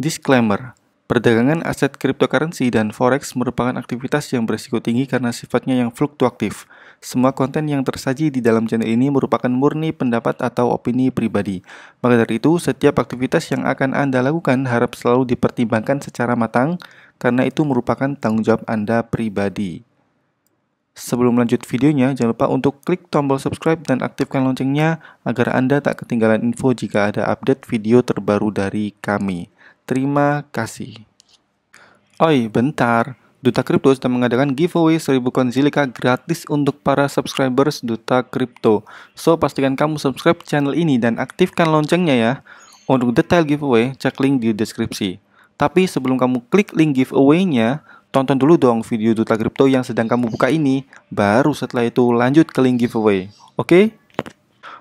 Disclaimer, perdagangan aset cryptocurrency dan forex merupakan aktivitas yang berisiko tinggi karena sifatnya yang fluktuatif. Semua konten yang tersaji di dalam channel ini merupakan murni pendapat atau opini pribadi. Maka dari itu, setiap aktivitas yang akan Anda lakukan harap selalu dipertimbangkan secara matang karena itu merupakan tanggung jawab Anda pribadi. Sebelum lanjut videonya, jangan lupa untuk klik tombol subscribe dan aktifkan loncengnya agar Anda tak ketinggalan info jika ada update video terbaru dari kami. Terima kasih. Oi, bentar. Duta Kripto sedang mengadakan giveaway 1000 koin Zilliqa gratis untuk para subscribers Duta Kripto. So, pastikan kamu subscribe channel ini dan aktifkan loncengnya ya. Untuk detail giveaway, cek link di deskripsi. Tapi sebelum kamu klik link giveaway-nya, tonton dulu dong video Duta Kripto yang sedang kamu buka ini. Baru setelah itu lanjut ke link giveaway. Oke? Okay?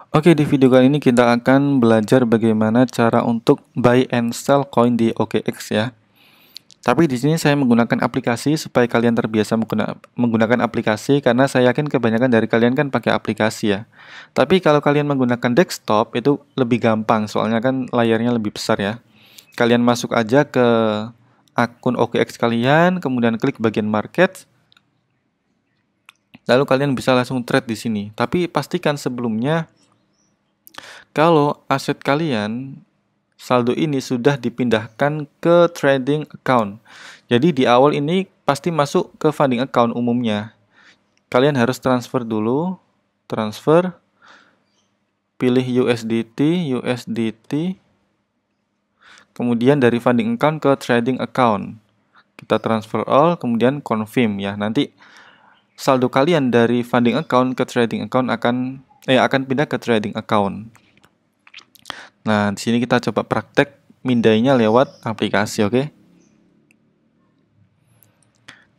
Oke, di video kali ini kita akan belajar bagaimana cara untuk buy and sell coin di OKX ya. Tapi di sini saya menggunakan aplikasi supaya kalian terbiasa menggunakan aplikasi karena saya yakin kebanyakan dari kalian kan pakai aplikasi ya. Tapi kalau kalian menggunakan desktop itu lebih gampang soalnya kan layarnya lebih besar ya. Kalian masuk aja ke akun OKX kalian, kemudian klik bagian market. Lalu kalian bisa langsung trade di sini. Tapi pastikan sebelumnya kalau aset kalian saldo ini sudah dipindahkan ke trading account. Jadi di awal ini pasti masuk ke funding account umumnya. Kalian harus transfer dulu, transfer, pilih USDT, USDT, kemudian dari funding account ke trading account. Kita transfer all, kemudian confirm ya. Nanti saldo kalian dari funding account ke trading account akan eh akan pindah ke trading account. Nah, di sini kita coba praktek mindainya lewat aplikasi, oke? Okay?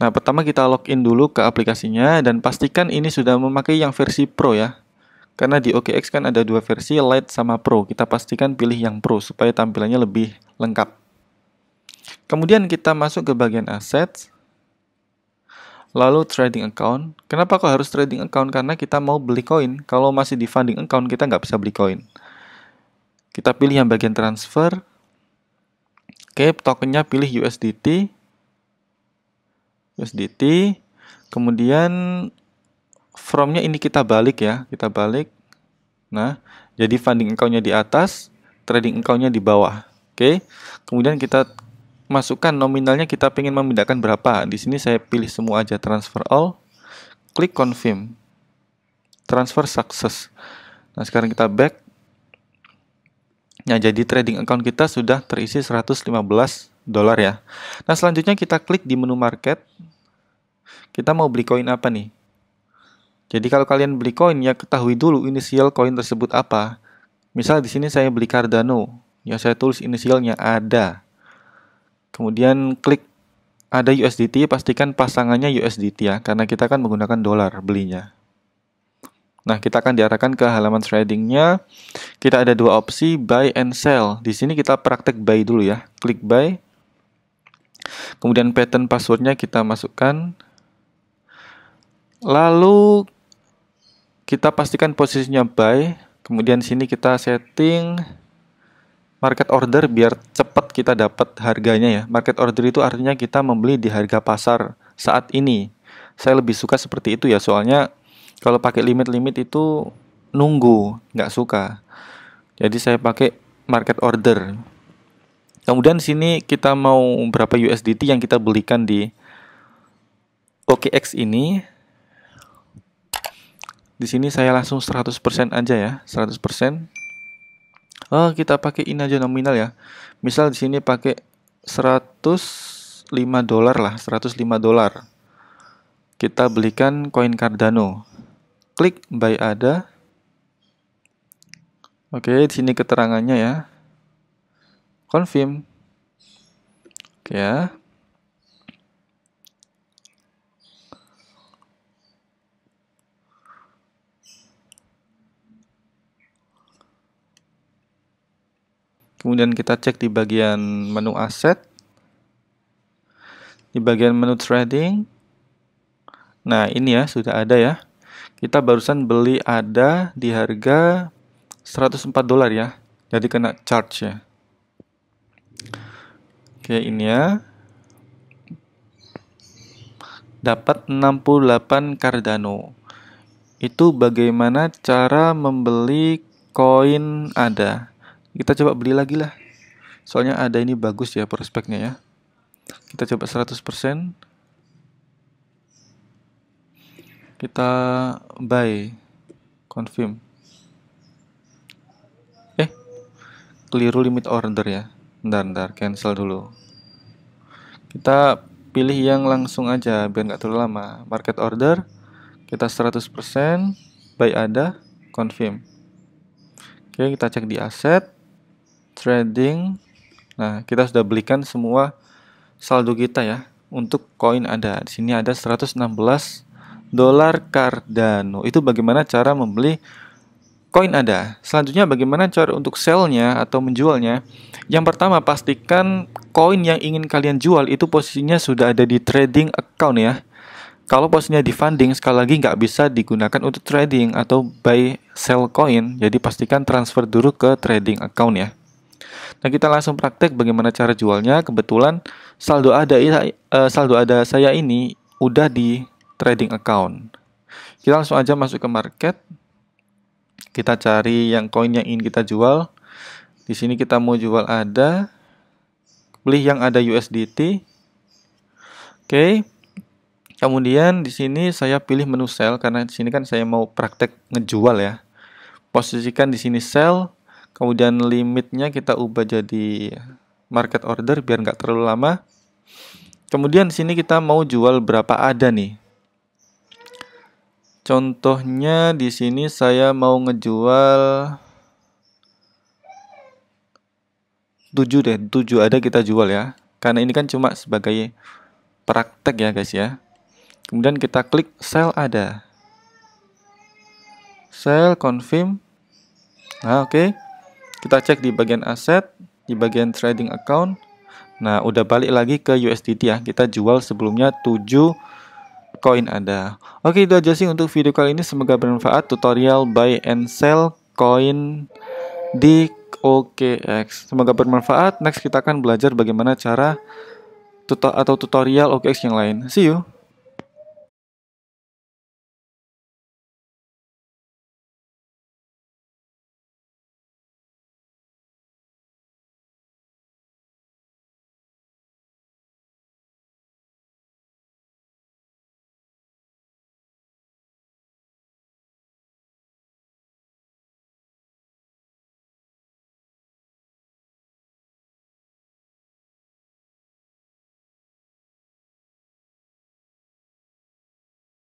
Nah, pertama kita login dulu ke aplikasinya dan pastikan ini sudah memakai yang versi Pro ya. Karena di OKX kan ada dua versi, Lite sama Pro. Kita pastikan pilih yang Pro supaya tampilannya lebih lengkap. Kemudian kita masuk ke bagian assets, Lalu trading account. Kenapa kok harus trading account? Karena kita mau beli koin. Kalau masih di funding account, kita nggak bisa beli koin. Kita pilih yang bagian transfer. Oke, tokennya pilih USDT. USDT. Kemudian fromnya ini kita balik ya, kita balik. Nah, jadi funding account-nya di atas, trading account-nya di bawah. Oke. Kemudian kita masukkan nominalnya kita ingin memindahkan berapa. Di sini saya pilih semua aja transfer all. Klik confirm. Transfer sukses. Nah, sekarang kita back Nah, jadi trading account kita sudah terisi 115 dolar ya. Nah, selanjutnya kita klik di menu market. Kita mau beli koin apa nih? Jadi kalau kalian beli koin ya ketahui dulu inisial koin tersebut apa. Misal di sini saya beli Cardano, ya saya tulis inisialnya ada. Kemudian klik ada USDT, pastikan pasangannya USDT ya, karena kita akan menggunakan dolar belinya. Nah, kita akan diarahkan ke halaman tradingnya. Kita ada dua opsi, buy and sell. Di sini kita praktek buy dulu ya. Klik buy. Kemudian pattern passwordnya kita masukkan. Lalu kita pastikan posisinya buy. Kemudian sini kita setting market order biar cepat kita dapat harganya ya. Market order itu artinya kita membeli di harga pasar saat ini. Saya lebih suka seperti itu ya, soalnya kalau pakai limit-limit itu nunggu nggak suka jadi saya pakai market order kemudian di sini kita mau berapa USDT yang kita belikan di OKX ini di sini saya langsung 100% aja ya 100% oh, kita pakai ini aja nominal ya misal di sini pakai 105 dolar lah 105 dolar kita belikan koin Cardano klik by ada. Oke, di sini keterangannya ya. Confirm. Oke ya. Kemudian kita cek di bagian menu aset. Di bagian menu trading. Nah, ini ya sudah ada ya kita barusan beli ada di harga 104 dolar ya. Jadi kena charge ya. Oke, ini ya. Dapat 68 Cardano. Itu bagaimana cara membeli koin ada. Kita coba beli lagi lah. Soalnya ada ini bagus ya prospeknya ya. Kita coba 100%. kita buy confirm eh keliru limit order ya ntar ntar cancel dulu kita pilih yang langsung aja biar nggak terlalu lama market order kita 100% buy ada confirm oke kita cek di aset trading nah kita sudah belikan semua saldo kita ya untuk koin ada di sini ada 116 dolar Cardano. Itu bagaimana cara membeli koin ada Selanjutnya bagaimana cara untuk sell-nya atau menjualnya? Yang pertama pastikan koin yang ingin kalian jual itu posisinya sudah ada di trading account ya. Kalau posisinya di funding sekali lagi nggak bisa digunakan untuk trading atau buy sell coin. Jadi pastikan transfer dulu ke trading account ya. Nah kita langsung praktek bagaimana cara jualnya. Kebetulan saldo ada eh, saldo ada saya ini udah di trading account. Kita langsung aja masuk ke market. Kita cari yang koin yang ingin kita jual. Di sini kita mau jual ada beli yang ada USDT. Oke. Kemudian di sini saya pilih menu sell karena di sini kan saya mau praktek ngejual ya. Posisikan di sini sell, kemudian limitnya kita ubah jadi market order biar nggak terlalu lama. Kemudian di sini kita mau jual berapa ada nih. Contohnya di sini saya mau ngejual 7 deh, 7 ada kita jual ya. Karena ini kan cuma sebagai praktek ya guys ya. Kemudian kita klik sell ada. Sell confirm. Nah, oke. Okay. Kita cek di bagian aset, di bagian trading account. Nah, udah balik lagi ke USDT ya. Kita jual sebelumnya 7 koin Anda. Oke, itu aja sih untuk video kali ini. Semoga bermanfaat tutorial buy and sell koin di OKX. Semoga bermanfaat. Next kita akan belajar bagaimana cara tuto atau tutorial OKX yang lain. See you.